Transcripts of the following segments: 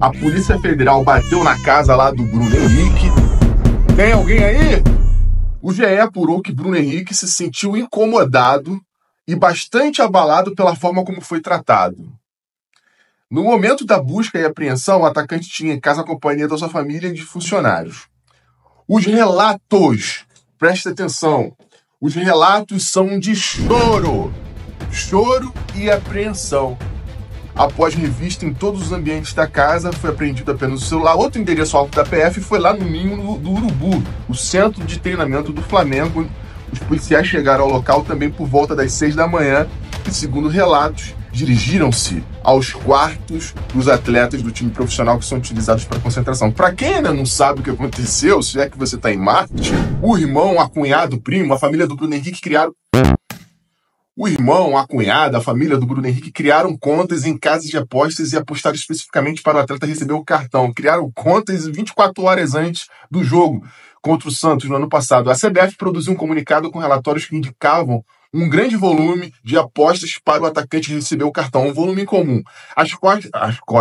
A Polícia Federal bateu na casa lá do Bruno Henrique. Tem alguém aí? O GE apurou que Bruno Henrique se sentiu incomodado e bastante abalado pela forma como foi tratado. No momento da busca e apreensão, o atacante tinha em casa a companhia da sua família e de funcionários. Os relatos, preste atenção, os relatos são de choro, choro e apreensão. Após revista em todos os ambientes da casa, foi apreendido apenas o celular. Outro endereço alto da PF foi lá no Ninho do Urubu, o centro de treinamento do Flamengo. Os policiais chegaram ao local também por volta das seis da manhã e, segundo relatos, dirigiram-se aos quartos dos atletas do time profissional que são utilizados para concentração. Para quem ainda não sabe o que aconteceu, se é que você está em Marte, o irmão, a cunhada, o primo, a família do Bruno Henrique criaram o irmão, a cunhada, a família do Bruno Henrique criaram contas em casas de apostas e apostaram especificamente para o atleta receber o cartão. Criaram contas 24 horas antes do jogo contra o Santos no ano passado. A CBF produziu um comunicado com relatórios que indicavam um grande volume de apostas para o atacante receber o cartão, um volume incomum. As, co as, co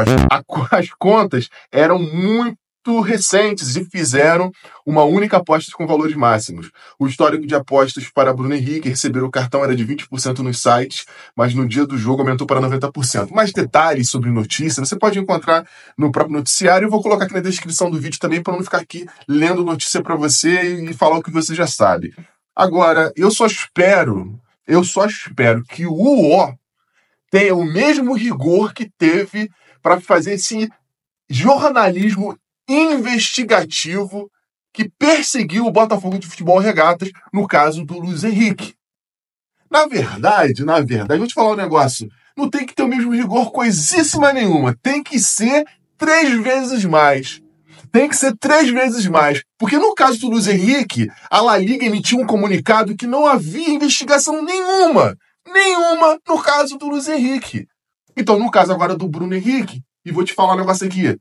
as contas eram muito muito recentes e fizeram uma única aposta com valores máximos. O histórico de apostas para Bruno Henrique receber o cartão era de 20% nos sites, mas no dia do jogo aumentou para 90%. Mais detalhes sobre notícia você pode encontrar no próprio noticiário. Eu vou colocar aqui na descrição do vídeo também para não ficar aqui lendo notícia para você e falar o que você já sabe. Agora, eu só espero, eu só espero que o UO tenha o mesmo rigor que teve para fazer esse jornalismo investigativo que perseguiu o Botafogo de Futebol Regatas no caso do Luiz Henrique. Na verdade, na verdade, vou te falar um negócio. Não tem que ter o mesmo rigor coisíssima nenhuma. Tem que ser três vezes mais. Tem que ser três vezes mais. Porque no caso do Luiz Henrique, a La Liga emitiu um comunicado que não havia investigação nenhuma. Nenhuma no caso do Luiz Henrique. Então, no caso agora do Bruno Henrique, e vou te falar um negócio aqui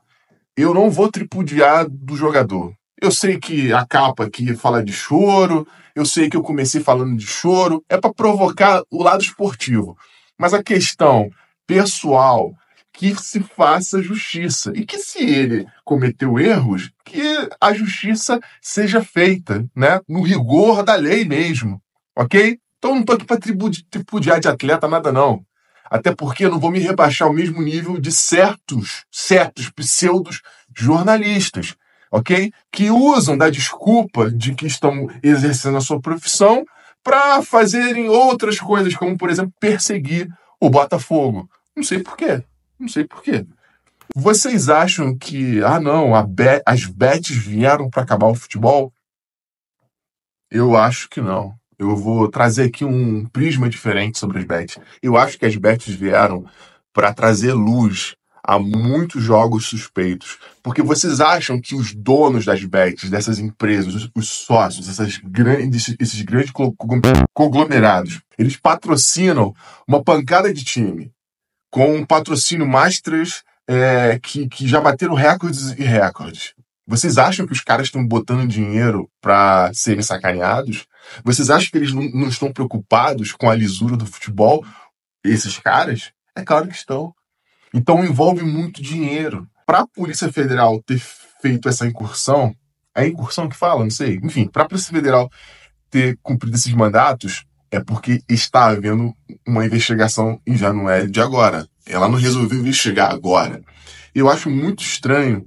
eu não vou tripudiar do jogador. Eu sei que a capa aqui fala de choro, eu sei que eu comecei falando de choro, é para provocar o lado esportivo. Mas a questão pessoal, que se faça justiça e que se ele cometeu erros, que a justiça seja feita, né, no rigor da lei mesmo, ok? Então não estou aqui para tripudiar de atleta nada não. Até porque eu não vou me rebaixar ao mesmo nível de certos, certos pseudos jornalistas, ok? Que usam da desculpa de que estão exercendo a sua profissão para fazerem outras coisas, como, por exemplo, perseguir o Botafogo. Não sei porquê. Não sei porquê. Vocês acham que, ah, não, as bets vieram para acabar o futebol? Eu acho que não. Eu vou trazer aqui um prisma diferente sobre as bets. Eu acho que as bets vieram para trazer luz a muitos jogos suspeitos, porque vocês acham que os donos das bets, dessas empresas, os, os sócios, essas grandes, esses grandes conglomerados, eles patrocinam uma pancada de time com um patrocínio masters é, que, que já bateram recordes e recordes. Vocês acham que os caras estão botando dinheiro para serem sacaneados? Vocês acham que eles não, não estão preocupados com a lisura do futebol? Esses caras? É claro que estão. Então envolve muito dinheiro. Para a Polícia Federal ter feito essa incursão, é incursão que fala, não sei. Enfim, para a Polícia Federal ter cumprido esses mandatos, é porque está havendo uma investigação e já não é de agora. Ela não resolveu investigar agora. Eu acho muito estranho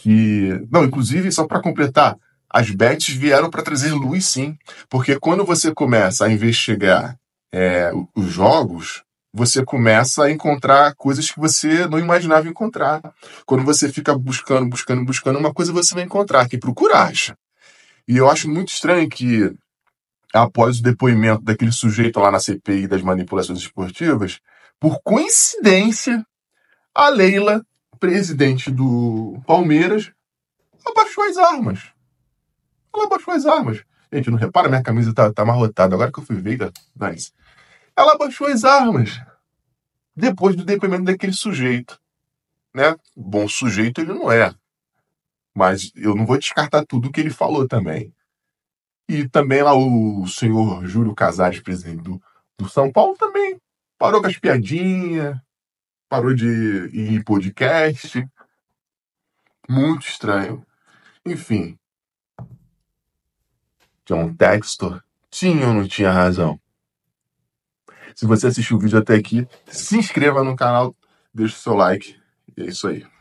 que. Não, inclusive, só para completar, as bets vieram para trazer luz, sim. Porque quando você começa a investigar é, os jogos, você começa a encontrar coisas que você não imaginava encontrar. Quando você fica buscando, buscando, buscando, uma coisa você vai encontrar. que procura acha. E eu acho muito estranho que, após o depoimento daquele sujeito lá na CPI das manipulações esportivas, por coincidência, a Leila presidente do Palmeiras abaixou as armas. Ela abaixou as armas. Gente, não repara, minha camisa tá, tá amarrotada. Agora que eu fui ver, tá nice. Ela abaixou as armas. Depois do depoimento daquele sujeito. Né? Bom sujeito ele não é. Mas eu não vou descartar tudo que ele falou também. E também lá o senhor Júlio Casares, presidente do, do São Paulo, também parou com as piadinhas, parou de ir em podcast. Muito estranho. Enfim. John Textor tinha ou não tinha razão? Se você assistiu o vídeo até aqui, se inscreva no canal, deixe o seu like. E é isso aí.